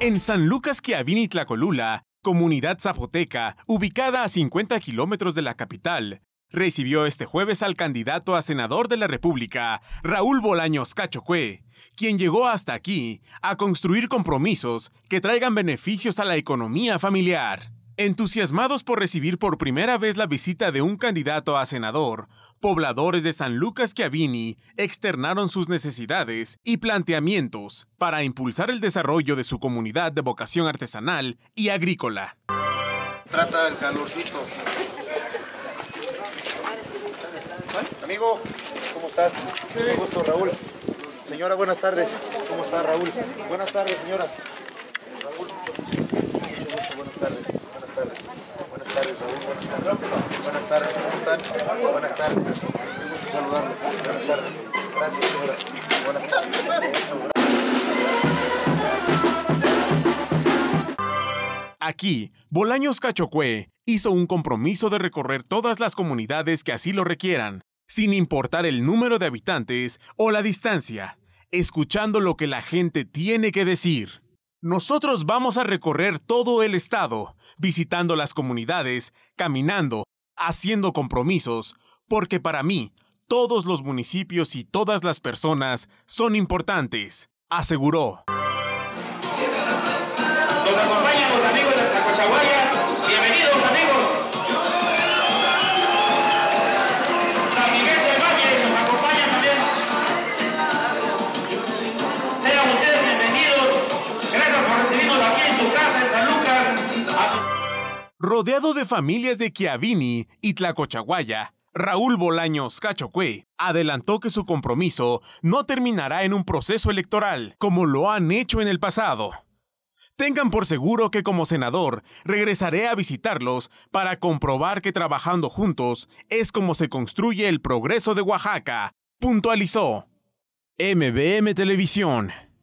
En San Lucas y Tlacolula, comunidad zapoteca, ubicada a 50 kilómetros de la capital, recibió este jueves al candidato a senador de la República, Raúl Bolaños Cachocue, quien llegó hasta aquí a construir compromisos que traigan beneficios a la economía familiar. Entusiasmados por recibir por primera vez la visita de un candidato a senador, pobladores de San Lucas Chiavini externaron sus necesidades y planteamientos para impulsar el desarrollo de su comunidad de vocación artesanal y agrícola. Trata del calorcito. Amigo, ¿cómo estás? gusto, Raúl. Señora, buenas tardes. ¿Cómo está, Raúl? Buenas tardes, señora. buenas tardes, Buenas tardes, Buenas tardes, Buenas tardes. Aquí, Bolaños Cachocué hizo un compromiso de recorrer todas las comunidades que así lo requieran, sin importar el número de habitantes o la distancia, escuchando lo que la gente tiene que decir. Nosotros vamos a recorrer todo el estado, visitando las comunidades, caminando haciendo compromisos, porque para mí todos los municipios y todas las personas son importantes, aseguró. Rodeado de familias de Chiavini y Tlacochaguaya, Raúl Bolaños Cachocue adelantó que su compromiso no terminará en un proceso electoral, como lo han hecho en el pasado. Tengan por seguro que como senador regresaré a visitarlos para comprobar que trabajando juntos es como se construye el progreso de Oaxaca, puntualizó. MBM Televisión.